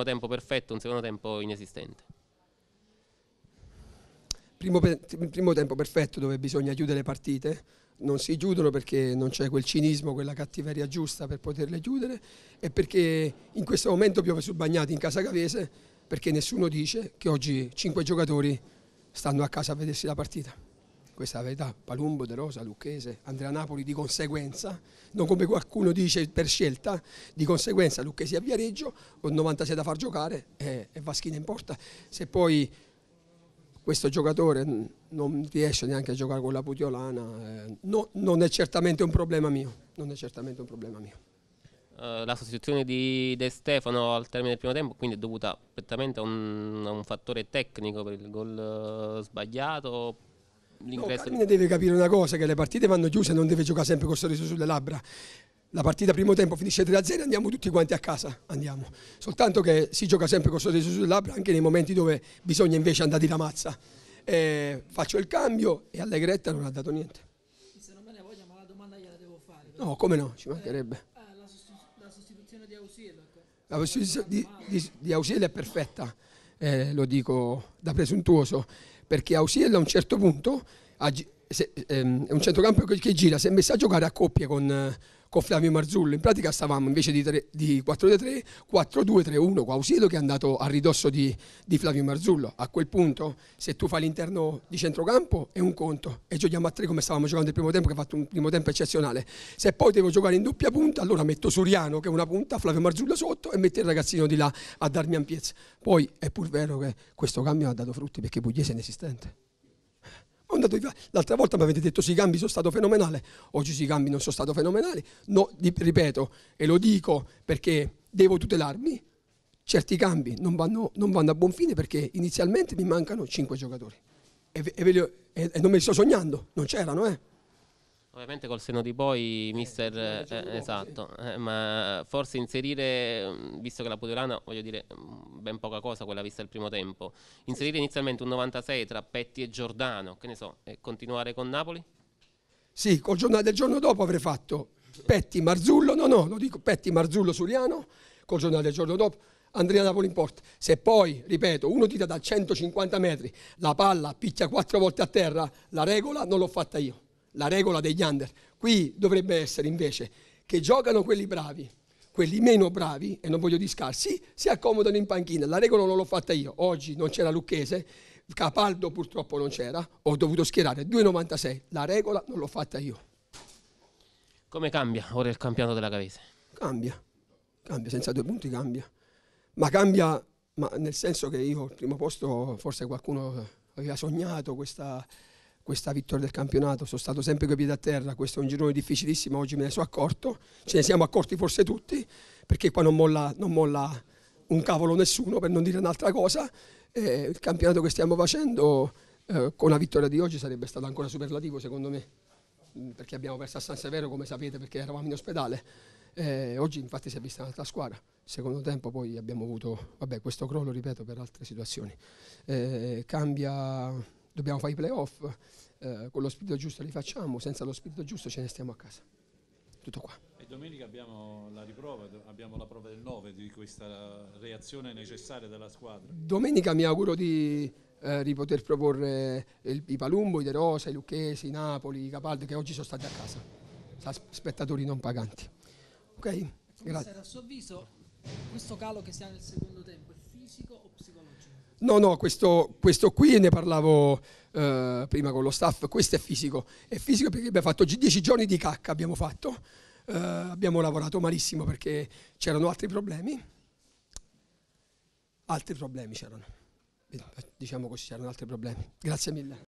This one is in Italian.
primo tempo perfetto, un secondo tempo inesistente. Primo, primo tempo perfetto dove bisogna chiudere le partite, non si chiudono perché non c'è quel cinismo, quella cattiveria giusta per poterle chiudere e perché in questo momento piove sul Bagnati in casa Cavese perché nessuno dice che oggi cinque giocatori stanno a casa a vedersi la partita questa è la verità, Palumbo, De Rosa, Lucchese, Andrea Napoli di conseguenza, non come qualcuno dice per scelta, di conseguenza Lucchese a Viareggio, con 96 da far giocare eh, e, e Vaschina in porta, se poi questo giocatore non riesce neanche a giocare con la Putiolana, eh, no, non è certamente un problema mio, non è certamente un problema mio eh, la sostituzione di De Stefano al termine del primo tempo quindi è dovuta prettamente a un, a un fattore tecnico per il gol eh, sbagliato l'ingresso. Oh, no, di... deve capire una cosa, che le partite vanno chiuse, non deve giocare sempre con il sorriso sulle labbra. La partita primo tempo finisce 3-0, andiamo tutti quanti a casa, andiamo. Soltanto che si gioca sempre con col sorriso sulle labbra anche nei momenti dove bisogna invece andare di la mazza. Eh, faccio il cambio e Allegretta non ha dato niente. Se non me ne voglia, ma la domanda gliela devo fare. No, come no, ci mancherebbe. Eh, ah, la, sostituzione di Ausilio. La sostituzione di, di, di Ausilio è perfetta eh, lo dico da presuntuoso, perché Ausiello a un certo punto, se, ehm, è un centrocampo che, che gira, si è messo a giocare a coppie con... Eh, con Flavio Marzullo. In pratica stavamo invece di, di 4-3, 4-2-3-1, Quausido che è andato a ridosso di, di, Flavio Marzullo. A quel punto se tu fai l'interno di centrocampo è un conto e giochiamo a 3 come stavamo giocando il primo tempo che ha fatto un primo tempo eccezionale. Se poi devo giocare in doppia punta allora metto Suriano che è una punta, Flavio Marzullo sotto e metto il ragazzino di là a darmi ampiezza. Poi è pur vero che questo cambio ha dato frutti perché Pugliese è inesistente cambiato l'altra volta mi avete detto sui cambi sono stato fenomenale oggi sui cambi non sono stato fenomenale. no, ripeto e lo dico perché devo tutelarmi certi cambi non vanno, non vanno a buon fine perché inizialmente mi mancano 5 giocatori e, e, li, e, e non me li sto sognando non c'erano eh Ovviamente col seno di poi, eh, mister, eh, eh, eh, esatto, eh, ma forse inserire, mm, visto che la Podolana, voglio dire, mm, ben poca cosa quella vista il primo tempo. Inserire inizialmente un 96 tra Petti e Giordano, che ne so, e continuare con Napoli? Sì, col giornale del giorno dopo avrei fatto Petti Marzullo, no no, lo dico Petti Marzullo Suriano, col giornale del giorno dopo. Andrea Napoli in porta. Se poi, ripeto, uno tira da 150 metri, la palla picchia quattro volte a terra, la regola non l'ho fatta io, la regola degli under. Qui dovrebbe essere invece che giocano quelli bravi, quelli meno bravi, e non voglio dire scarsi, si accomodano in panchina. La regola non l'ho fatta io, oggi non c'era Lucchese, Capaldo purtroppo non c'era, ho dovuto schierare 2,96, la regola non l'ho fatta io. Come cambia ora il campionato della Cavese? Cambia, cambia, senza due punti cambia. Ma cambia ma nel senso che io al primo posto forse qualcuno aveva sognato questa questa vittoria del campionato, sono stato sempre coi piedi a terra, questo è un girone difficilissimo, oggi me ne sono accorto, ce ne siamo accorti forse tutti, perché qua non molla, non molla un cavolo nessuno, per non dire un'altra cosa, eh, il campionato che stiamo facendo eh, con la vittoria di oggi sarebbe stato ancora superlativo secondo me, mm, perché abbiamo perso a San Severo come sapete perché eravamo in ospedale, eh, oggi infatti si è vista un'altra squadra, secondo tempo poi abbiamo avuto vabbè, questo crollo ripeto per altre situazioni, eh, cambia dobbiamo fare i playoff, eh, con lo spirito giusto li facciamo, senza lo spirito giusto ce ne stiamo a casa. Tutto qua. E domenica abbiamo la riprova, abbiamo la prova del 9 di questa reazione necessaria della squadra. Domenica mi auguro di, eh, di poter proporre il, i Palumbo, i De Rosa, i Lucchesi, i Napoli, i Capaldi che oggi sono stati a casa, spettatori non paganti. Ok? Grazie. A suo avviso questo calo che si ha nel secondo tempo è fisico o psicologico? No, no, questo, questo qui ne parlavo eh, prima con lo staff, questo è fisico. È fisico perché abbiamo fatto 10 giorni di cacca, abbiamo fatto. Eh, abbiamo lavorato malissimo perché c'erano altri problemi. Altri problemi c'erano. Diciamo così, c'erano altri problemi. Grazie mille.